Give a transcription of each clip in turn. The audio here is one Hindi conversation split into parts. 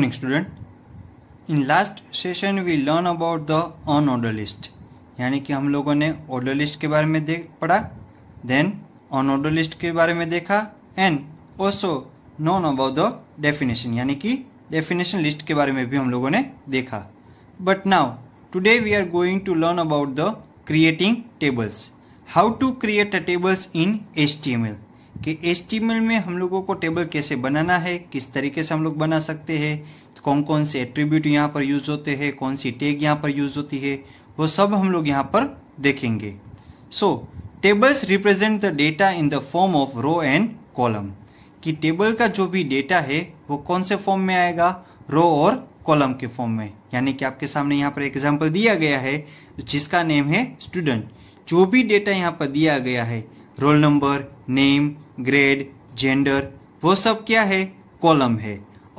morning student in last session we learn about the unorder list यानी कि हम लोगों ने ऑर्डर लिस्ट के बारे में देख पढ़ा देन अनऑर्डर लिस्ट के बारे में देखा and also known about the definition यानी कि डेफिनेशन लिस्ट के बारे में भी हम लोगों ने देखा but now today we are going to learn about the creating tables how to create a tables in H T कि एस में हम लोगों को टेबल कैसे बनाना है किस तरीके से हम लोग बना सकते हैं तो कौन कौन से एट्रीब्यूट यहाँ पर यूज़ होते हैं कौन सी टेग यहाँ पर यूज़ होती है वो सब हम लोग यहाँ पर देखेंगे so tables represent the data in the form of row and column कि टेबल का जो भी डेटा है वो कौन से फॉर्म में आएगा रो और कॉलम के फॉर्म में यानी कि आपके सामने यहाँ पर एग्जाम्पल दिया गया है जिसका नेम है स्टूडेंट जो भी डेटा यहाँ पर दिया गया है roll number name grade gender वो सब क्या है कॉलम है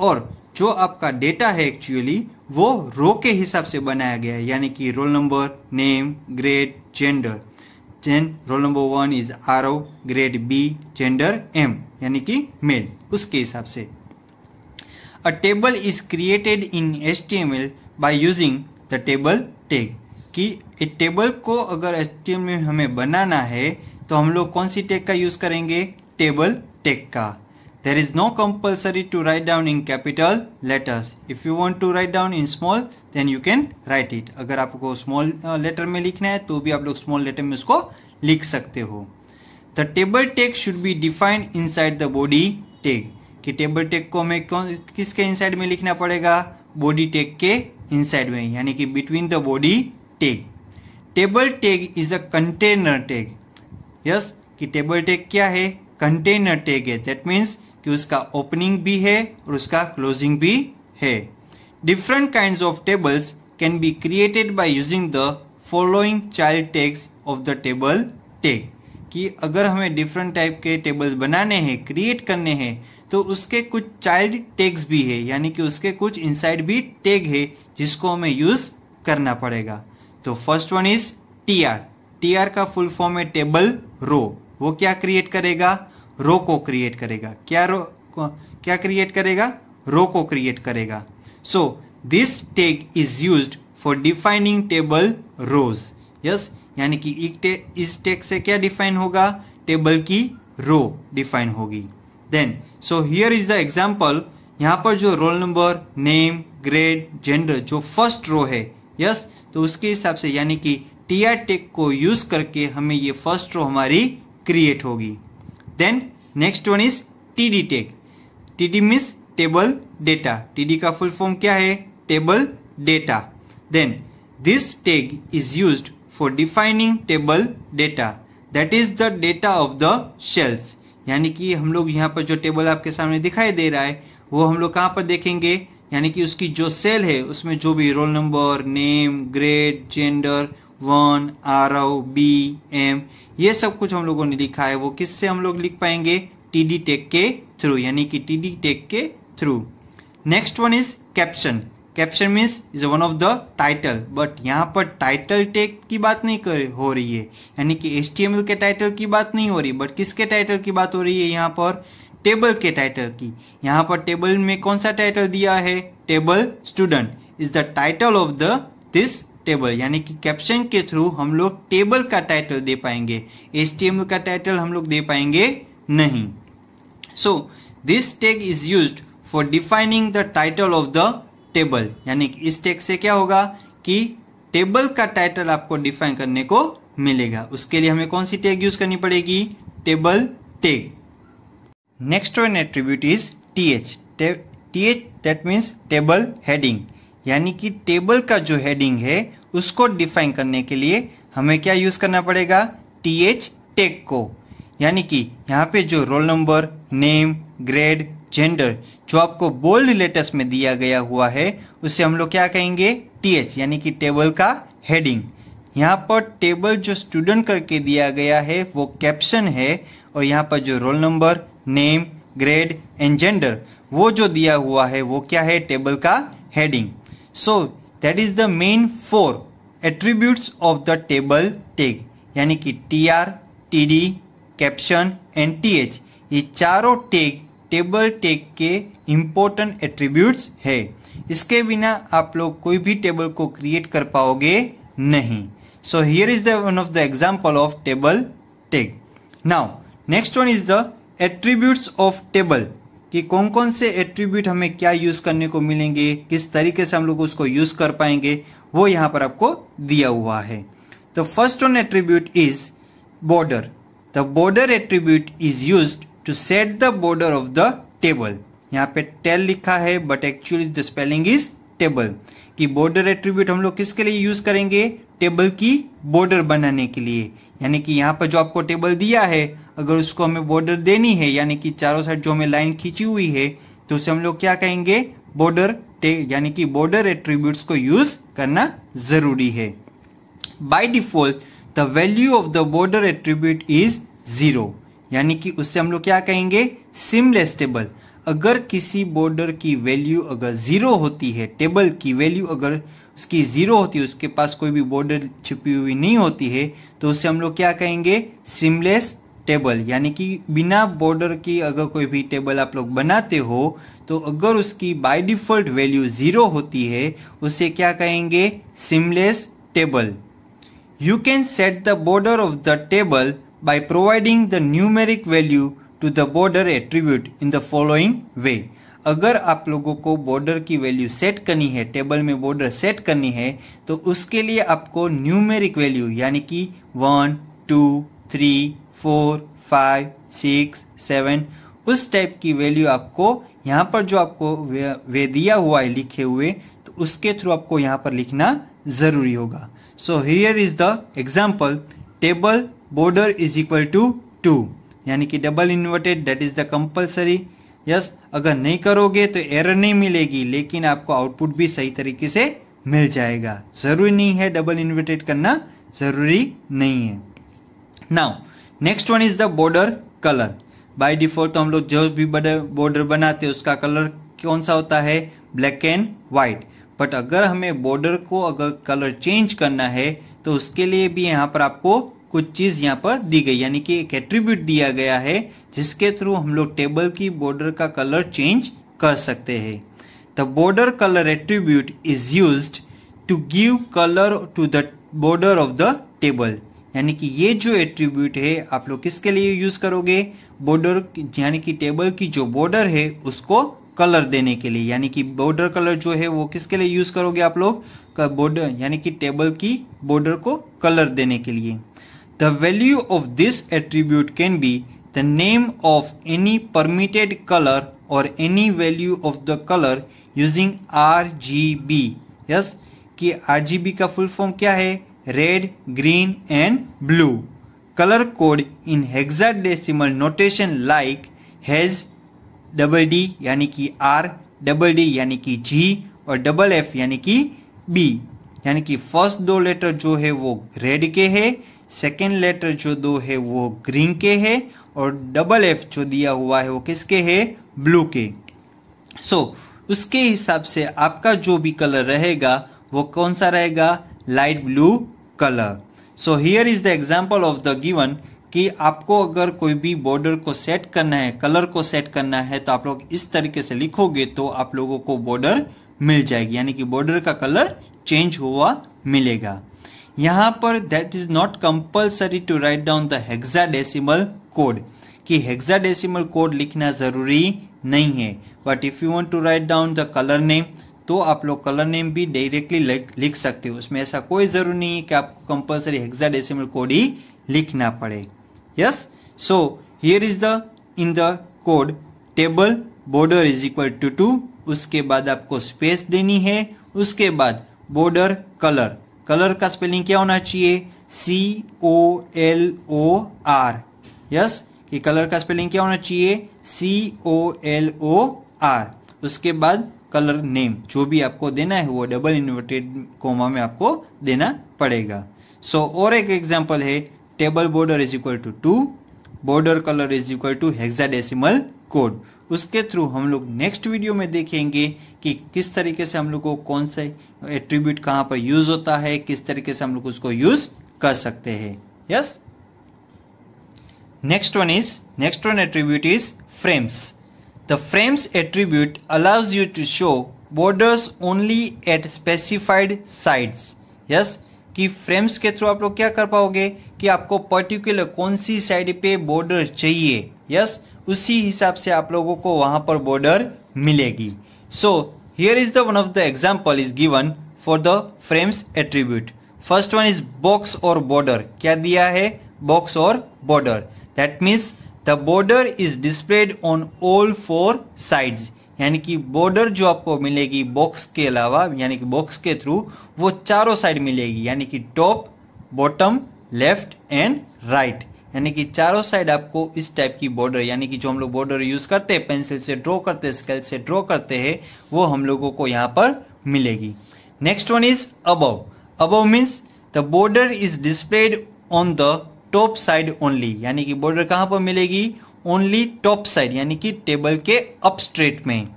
और जो आपका डेटा है एक्चुअली वो रो के हिसाब से बनाया गया है यानी कि roll number name grade gender then roll number one is R O grade B gender M यानी कि मेल उसके हिसाब से a table is created in H T M L by using the table tag कि एक टेबल को अगर एच टी एम एल हमें बनाना है तो हम लोग कौन सी टेक का यूज करेंगे टेबल टेक का there is no compulsory to write down in capital letters if you want to write down in small then you can write it अगर आपको स्मॉल लेटर में लिखना है तो भी आप लोग स्मॉल लेटर में उसको लिख सकते हो the table tag should be defined inside the body tag कि टेबल टेक को हमें कौन किसके इन में लिखना पड़ेगा बॉडी टेक के इन में यानी कि between the body tag table tag is a container tag yes कि टेबल टैग क्या है कंटेनर टैग है दैट मीन्स कि उसका ओपनिंग भी है और उसका क्लोजिंग भी है different kind of tables can be created by using the following child tags of the table tag कि अगर हमें डिफरेंट टाइप के टेबल्स बनाने हैं क्रिएट करने हैं तो उसके कुछ चाइल्ड टैग्स भी है यानी कि उसके कुछ इनसाइड भी टैग है जिसको हमें यूज़ करना पड़ेगा तो first one is T R T R का फुल फॉर्म है टेबल रो वो क्या क्रिएट करेगा रो को क्रिएट करेगा क्या रो क्या क्रिएट करेगा रो को क्रिएट करेगा so this tag is use for defining table rows yes यानी कि इस टैग से क्या डिफाइन होगा टेबल की रो डिफाइन होगी then so here is the example यहां पर जो roll number name grade gender जो फर्स्ट रो है यस तो उसके हिसाब से यानी कि टी आर टेक को यूज करके हमें ये फर्स्ट रो हमारी क्रिएट होगी then next one is T D tag T D means table data T D का फुल फॉर्म क्या है table data then this tag is use for defining table data that is the data of the cells यानी कि हम लोग यहाँ पर जो टेबल आपके सामने दिखाई दे रहा है वो हम लोग कहाँ पर देखेंगे यानी कि उसकी जो सेल है उसमें जो भी roll number name grade gender one R O B M ये सब कुछ हम लोगों ने लिखा है वो किससे हम लोग लिख पाएंगे टी डी टेक के थ्रू यानी कि टी डी टेक के through next one is caption caption means is one of the title but यहाँ पर टाइटल टेक की बात नहीं कर हो रही है यानी कि एस के टाइटल की बात नहीं हो रही बट किसके टाइटल की बात हो रही है यहाँ पर टेबल के टाइटल की यहाँ पर टेबल में कौन सा टाइटल दिया है table student is the title of the this table यानी कि कैप्शन के थ्रू हम लोग टेबल का टाइटल दे पाएंगे एस का टाइटल हम लोग दे पाएंगे नहीं so this tag is use for defining the title of the table यानी कि इस टेग से क्या होगा कि टेबल का टाइटल आपको डिफाइन करने को मिलेगा उसके लिए हमें कौन सी टेग यूज करनी पड़ेगी table tag next attribute is T H T H that means table heading यानी कि टेबल का जो हेडिंग है उसको डिफाइन करने के लिए हमें क्या यूज करना पड़ेगा टी एच टेक को यानी कि यहाँ पे जो roll number name grade gender जो आपको बोल्ड लेटर्स में दिया गया हुआ है उसे हम लोग क्या कहेंगे टी एच यानी कि टेबल का हेडिंग यहाँ पर टेबल जो स्टूडेंट करके दिया गया है वो कैप्शन है और यहाँ पर जो roll number name grade and gender वो जो दिया हुआ है वो क्या है टेबल का heading so that is the main four attributes of the table tag यानी कि T R T D caption and T H ये चारों टेग टेबल टेग के इम्पोर्टेंट एट्रीब्यूट्स है इसके बिना आप लोग कोई भी टेबल को क्रिएट कर पाओगे नहीं so here is the one of the example of table tag now next one is the attributes of table कि कौन कौन से एट्रीब्यूट हमें क्या यूज करने को मिलेंगे किस तरीके से हम लोग उसको यूज कर पाएंगे वो यहाँ पर आपको दिया हुआ है the first on attribute is border the border attribute is use to set the border of the table यहाँ पे टेल लिखा है but actually the spelling is table कि बॉर्डर एट्रीब्यूट हम लोग किसके लिए यूज करेंगे टेबल की बॉर्डर बनाने के लिए यानी कि यहाँ पर जो आपको टेबल दिया है अगर उसको हमें बॉर्डर देनी है यानी कि चारों साइड जो हमें लाइन खींची हुई है तो उसे हम लोग क्या कहेंगे बॉर्डर यानी कि बॉर्डर एट्रीब्यूट्स को यूज करना जरूरी है by default the value of the border attribute is zero यानी कि उससे हम लोग क्या कहेंगे सिमलेस टेबल अगर किसी बॉर्डर की वैल्यू अगर जीरो होती है टेबल की वैल्यू अगर उसकी जीरो होती है उसके पास कोई भी बॉर्डर छिपी हुई नहीं होती है तो उससे हम लोग क्या कहेंगे सिमलेस टेबल यानी कि बिना बॉर्डर की अगर कोई भी टेबल आप लोग बनाते हो तो अगर उसकी बाय डिफॉल्ट वैल्यू ज़ीरो होती है उसे क्या कहेंगे seamless table you can set the border of the table by providing the numeric value to the border attribute in the following way अगर आप लोगों को बॉर्डर की वैल्यू सेट करनी है टेबल में बॉर्डर सेट करनी है तो उसके लिए आपको न्यूमेरिक वैल्यू यानी कि one two three four five six seven उस टाइप की वैल्यू आपको यहाँ पर जो आपको वे, दिया हुआ है लिखे हुए तो उसके थ्रू आपको यहाँ पर लिखना जरूरी होगा so here is the example table border is equal to two यानी कि double inverted that is the compulsory yes अगर नहीं करोगे तो एरर नहीं मिलेगी लेकिन आपको आउटपुट भी सही तरीके से मिल जाएगा जरूरी नहीं है डबल इन्वर्टेड करना जरूरी नहीं है now next one is the border colour by default तो हम लोग जो भी बॉर्डर बनाते हैं उसका कलर कौन सा होता है ब्लैक एंड वाइट बट अगर हमें बॉर्डर को अगर कलर चेंज करना है तो उसके लिए भी यहाँ पर आपको कुछ चीज यहाँ पर दी गई यानी कि एक एट्रीब्यूट दिया गया है जिसके थ्रू हम लोग टेबल की बॉर्डर का कलर चेंज कर सकते हैं the border colour attribute is use to give colour to the border of the table यानी कि ये जो एट्रीब्यूट है आप लोग किसके लिए यूज करोगे बॉर्डर यानी कि टेबल की जो बॉर्डर है उसको कलर देने के लिए यानी कि बॉर्डर कलर जो है वो किसके लिए यूज करोगे आप लोग बॉर्डर यानी कि टेबल की बॉर्डर को कलर देने के लिए the value of this attribute can be the name of any permitted colour और any value of the colour using R G B yes कि आर जी बी का फुल फॉर्म क्या है red green and blue color code in hexadecimal notation like has double D यानी कि आर डबल डी यानी कि जी और डबल एफ यानी कि बी यानी कि फर्स्ट दो लेटर जो है वो रेड के है सेकेंड लेटर जो दो है वो ग्रीन के है और डबल एफ जो दिया हुआ है वो किसके है ब्लू के सो so, उसके हिसाब से आपका जो भी कलर रहेगा वो कौन सा रहेगा light blue colour so here is the example of the given कि आपको अगर कोई भी बॉर्डर को सेट करना है कलर को सेट करना है तो आप लोग इस तरीके से लिखोगे तो आप लोगों को बॉर्डर मिल जाएगी यानी कि बॉर्डर का कलर चेंज हुआ मिलेगा यहाँ पर that is not compulsory to write down the hexadecimal code कि हेक्साडेसिमल कोड लिखना ज़रूरी नहीं है but if you want to write down the colour name तो आप लोग कलर नेम भी डायरेक्टली लिख सकते हो उसमें ऐसा कोई ज़रूरी नहीं है कि आपको कंपलसरी हेक्साडेसिमल कोड ही लिखना पड़े yes so here is the in the code table border is equal to two उसके बाद आपको स्पेस देनी है उसके बाद बॉर्डर कलर कलर का स्पेलिंग क्या होना चाहिए C O L O R yes कि कलर का स्पेलिंग क्या होना चाहिए C O L O are उसके बाद कलर नेम जो भी आपको देना है वो डबल इन्वर्टेड कोमा में आपको देना पड़ेगा सो so, और एक एग्जाम्पल है table border is equal to two border colour is equal to hexadecimal code उसके थ्रू हम लोग नेक्स्ट वीडियो में देखेंगे कि किस तरीके से हम लोग को कौन सा एट्रीब्यूट कहाँ पर यूज होता है किस तरीके से हम लोग उसको यूज कर सकते हैं yes next one is next one attribute is frames The frames attribute allows you to show borders only at specified sides yes कि फ्रेम्स के थ्रू आप लोग क्या कर पाओगे कि आपको पर्टिकुलर कौन सी साइड पे बॉर्डर चाहिए यस yes, उसी हिसाब से आप लोगों को वहां पर बॉर्डर मिलेगी so here is the one of the example is given for the frames attribute first one is box और बॉर्डर क्या दिया है बॉक्स और border that means the border is displayed on all four sides यानी कि बॉर्डर जो आपको मिलेगी बॉक्स के अलावा यानी कि बॉक्स के थ्रू वो चारों साइड मिलेगी यानी कि top bottom left and right यानी कि चारों साइड आपको इस टाइप की बॉर्डर यानी कि जो हम लोग बॉर्डर यूज करते हैं पेंसिल से ड्रॉ करते हैं स्केल से ड्रॉ करते हैं वो हम लोगों को यहाँ पर मिलेगी next one is above above means the border is displayed on the top side only यानी कि बॉर्डर कहाँ पर मिलेगी ओनली टॉप साइड यानी कि टेबल के अपस्ट्रेट में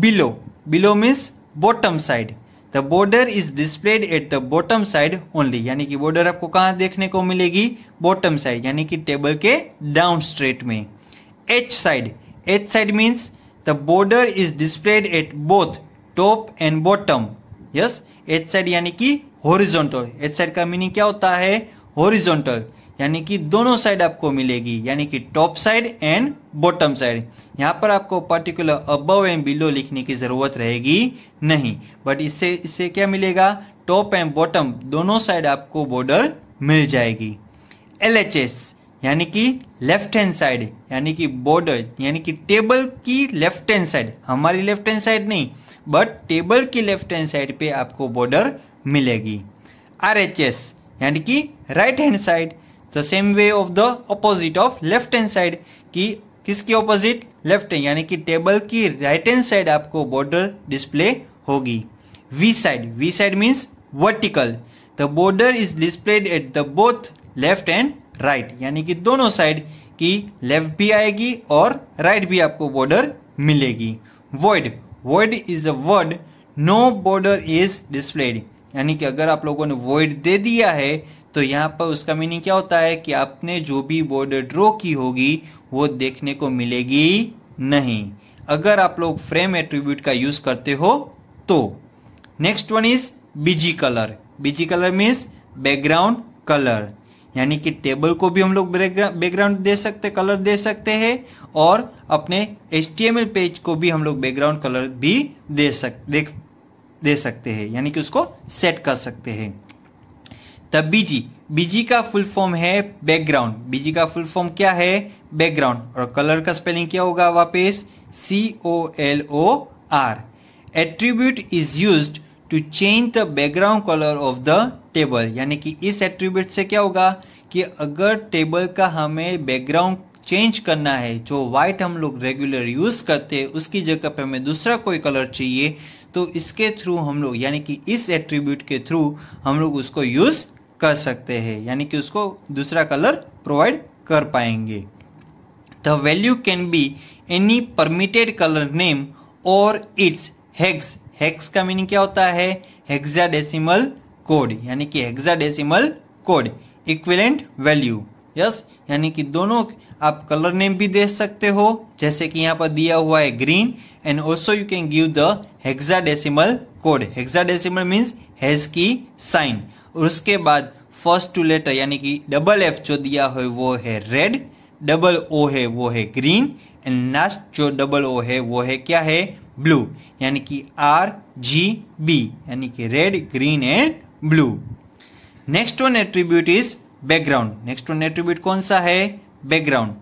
below below means bottom side the border is displayed at the bottom side only यानी कि बॉर्डर आपको कहां देखने को मिलेगी बॉटम साइड यानी कि टेबल के डाउन स्ट्रेट में H side H side means the border is displayed at both top and bottom yes H side यानी कि हॉरिजॉन्टल एच साइड का मीनिंग क्या होता है हॉरिजॉन्टल यानी कि दोनों साइड आपको मिलेगी यानी कि top side and bottom side यहाँ पर आपको पर्टिकुलर अबव एंड बिलो लिखने की ज़रूरत रहेगी नहीं बट इससे इससे क्या मिलेगा टॉप एंड बॉटम दोनों साइड आपको बॉर्डर मिल जाएगी एल यानी कि लेफ्ट हैंड साइड यानी कि बॉर्डर यानी कि टेबल की लेफ्ट हैंड साइड हमारी लेफ्ट हैंड साइड नहीं बट टेबल की लेफ्ट हैंड साइड पे आपको बॉर्डर मिलेगी आर यानी कि right hand side the same way of the opposite of left hand side कि किसकी ऑपोजिट लेफ्ट यानी कि टेबल की राइट हैंड साइड आपको बॉर्डर डिस्प्ले होगी V side V side means vertical the border is displayed at the both left and right यानी कि दोनों साइड की लेफ्ट भी आएगी और राइट right भी आपको बॉर्डर मिलेगी word word is a word no border is displayed यानी कि अगर आप लोगों ने वर्ड दे दिया है तो यहाँ पर उसका मीनिंग क्या होता है कि आपने जो भी बॉर्डर ड्रॉ की होगी वो देखने को मिलेगी नहीं अगर आप लोग फ्रेम एट्रीब्यूट का यूज करते हो तो next one is BG colour BG colour means background colour यानी कि टेबल को भी हम लोग बैकग्राउंड दे सकते कलर दे सकते हैं और अपने एच पेज को भी हम लोग बैकग्राउंड कलर भी दे सक दे, दे सकते हैं यानी कि उसको सेट कर सकते हैं द बीजी बीजी का फुल फॉर्म है बैकग्राउंड बीजी का फुल फॉर्म क्या है बैकग्राउंड और कलर का स्पेलिंग क्या होगा वापस C O L O R attribute is use to change the background colour of the table यानी कि इस एट्रीब्यूट से क्या होगा कि अगर टेबल का हमें बैकग्राउंड चेंज करना है जो व्हाइट हम लोग रेगुलर यूज करते हैं उसकी जगह पे हमें दूसरा कोई कलर चाहिए तो इसके थ्रू हम लोग यानी कि इस एट्रीब्यूट के थ्रू हम लोग उसको यूज कर सकते हैं यानी कि उसको दूसरा कलर प्रोवाइड कर पाएंगे the value can be any permitted colour name और इट्स हेक्स हेक्स का मीनिंग क्या होता है हेक्साडेसिमल कोड यानी कि hexadecimal code equivalent value yes यानी कि दोनों आप कलर नेम भी दे सकते हो जैसे कि यहाँ पर दिया हुआ है green and also you can give the hexadecimal code hexadecimal means hash की साइन और उसके बाद फर्स्ट टू लेटर यानी कि डबल एफ जो दिया हो वो है रेड डबल ओ है वो है ग्रीन एंड लास्ट जो डबल ओ है वो है क्या है ब्लू यानी कि आर जी बी यानी कि red green and blue next one attribute is background next one attribute कौन सा है background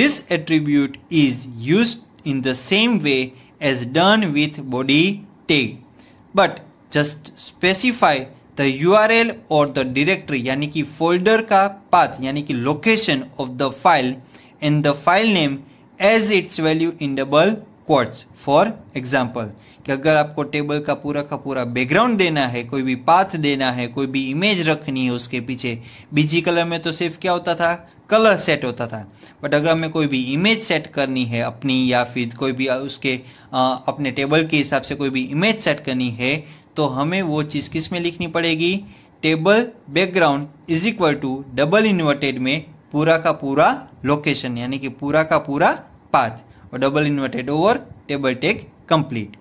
this attribute is use in the same way as done with body tag but just specify the U R L और द डिरेक्टरी यानी कि फोल्डर का पाथ यानी कि location of the file and the file name as its value in double quotes for example कि अगर आपको टेबल का पूरा का पूरा बैकग्राउंड देना है कोई भी पाथ देना है कोई भी इमेज रखनी है उसके पीछे बीजी कलर में तो सिर्फ क्या होता था कलर सेट होता था बट अगर हमें कोई भी इमेज सेट करनी है अपनी या फिर कोई भी उसके आ, अपने टेबल के हिसाब से कोई भी इमेज सेट करनी है तो हमें वो चीज़ किस में लिखनी पड़ेगी table background is equal to double inverted में पूरा का पूरा लोकेशन यानी कि पूरा का पूरा पाथ और double inverted over table tag complete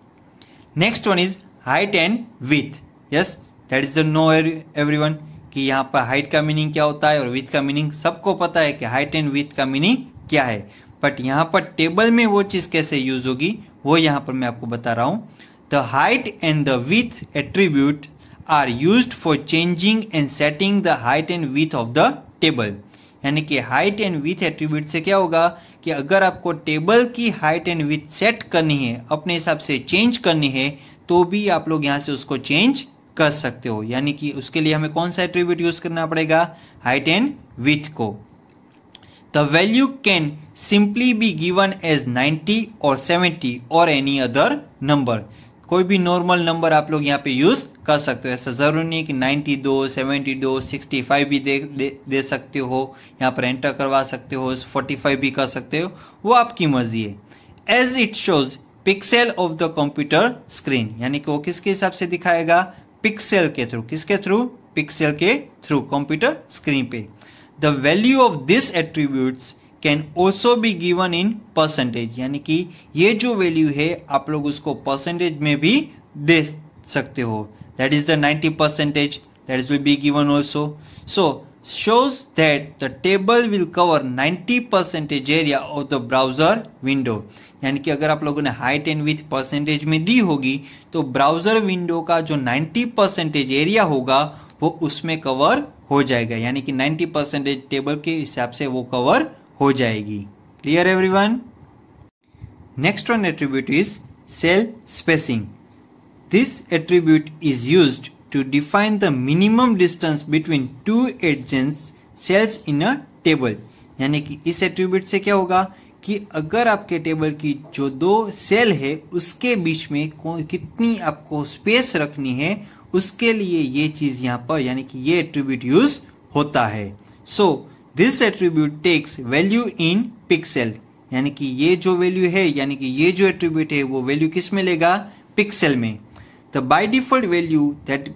next one is height and width yes that is the no every one कि यहाँ पर हाइट का मीनिंग क्या होता है और विथ का मीनिंग सबको पता है कि हाइट एंड विथ का मीनिंग क्या है बट यहाँ पर टेबल में वो चीज़ कैसे यूज होगी वो यहाँ पर मैं आपको बता रहा हूँ The height and the width attribute are used for changing and setting the height and width of the table. यानी कि हाइट एंड विथ एट्रीब्यूट से क्या होगा कि अगर आपको टेबल की हाइट एंड विथ सेट करनी है अपने हिसाब से चेंज करनी है तो भी आप लोग यहाँ से उसको चेंज कर सकते हो यानी कि उसके लिए हमें कौन सा एट्रीब्यूट यूज करना पड़ेगा हाइट एंड विथ को the value can simply be given as 90 और 70 और एनी अदर नंबर कोई भी नॉर्मल नंबर आप लोग यहाँ पे यूज़ कर सकते हो ऐसा ज़रूरी नहीं कि 92, 72, 65 भी दे दे, दे सकते हो यहाँ पर एंटर करवा सकते हो 45 भी कर सकते हो वो आपकी मर्जी है as it shows pixel of the computer screen यानी कि वो किसके हिसाब से दिखाएगा पिक्सेल के थ्रू किसके थ्रू पिक्सेल के थ्रू कंप्यूटर स्क्रीन पे the value of this attributes can also be given in percentage यानी कि ये जो वैल्यू है आप लोग उसको परसेंटेज में भी दे सकते हो that is the ninety percentage that is will be given also so shows that the table will cover ninety percentage area of the browser window यानी कि अगर आप लोगों ने हाइट एंड विथ परसेंटेज में दी होगी तो ब्राउज़र विंडो का जो नाइन्टी परसेंटेज एरिया होगा वो उसमें कवर हो जाएगा यानी कि नाइन्टी परसेंटेज टेबल के हिसाब से वो कवर हो जाएगी clear everyone next one attribute is cell spacing this attribute is use to define the minimum distance between two adjacent cells in a table यानी कि इस एट्रीब्यूट से क्या होगा कि अगर आपके टेबल की जो दो सेल है उसके बीच में कितनी आपको स्पेस रखनी है उसके लिए ये चीज यहाँ पर यानी कि ये एट्रीब्यूट यूज होता है so so, this attribute takes value in pixel यानी कि ये जो वैल्यू है यानी कि ये जो एट्रीब्यूट है वो वैल्यू किस में लेगा पिक्सल में the by default value that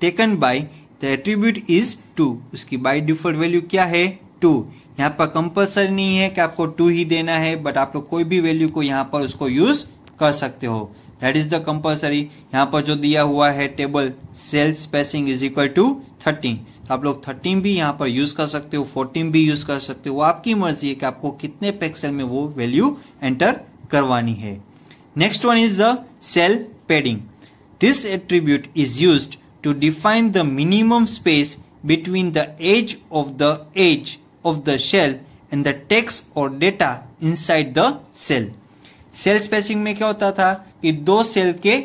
taken by the attribute is two उसकी बाय डिफॉल्ट वैल्यू क्या है टू यहाँ पर कंपल्सरी नहीं है कि आपको टू ही देना है बट आप लोग कोई भी वैल्यू को यहाँ पर उसको यूज कर सकते हो दैट इज द कंपल्सरी यहाँ पर जो दिया हुआ है table cells spacing is equal to thirteen आप लोग थर्टीन भी यहाँ पर यूज़ कर सकते हो फोर्टीन भी यूज़ कर सकते हो आपकी मर्जी है कि आपको कितने पिक्सल में वो वैल्यू एंटर करवानी है next one is the cell padding this attribute is use to define the minimum space the edge of the edge of the cell and the text और data inside the cell cell spacing में क्या होता था कि दो सेल के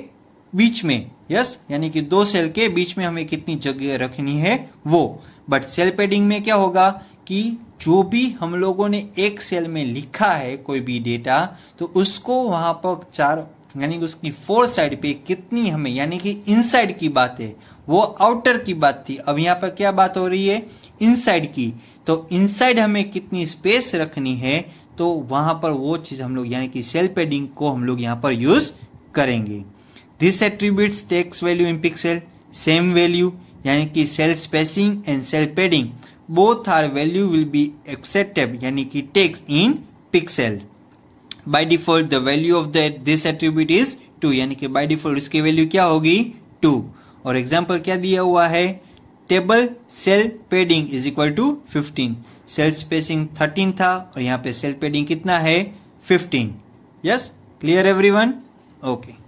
बीच में यस यानी कि दो सेल के बीच में हमें कितनी जगह रखनी है वो बट सेल पेडिंग में क्या होगा कि जो भी हम लोगों ने एक सेल में लिखा है कोई भी डेटा तो उसको वहाँ पर चार यानी कि उसकी फोर साइड पे कितनी हमें यानी कि इनसाइड की बात है वो आउटर की बात थी अब यहाँ पर क्या बात हो रही है इनसाइड की तो इनसाइड हमें कितनी स्पेस रखनी है तो वहाँ पर वो चीज़ हम लोग यानी कि सेल पेडिंग को हम लोग यहाँ पर यूज़ करेंगे this attribute takes value in pixel same value यानी कि cell spacing and cell padding both are value will be accepted यानी कि takes in pixel by default the value of the this attribute is two यानी कि बाई डिफॉल्ट उसकी वैल्यू क्या होगी टू और एग्जाम्पल क्या दिया हुआ है table cell padding is equal to fifteen cell spacing thirteen था और यहाँ पे सेल पेडिंग कितना है fifteen yes clear every one okay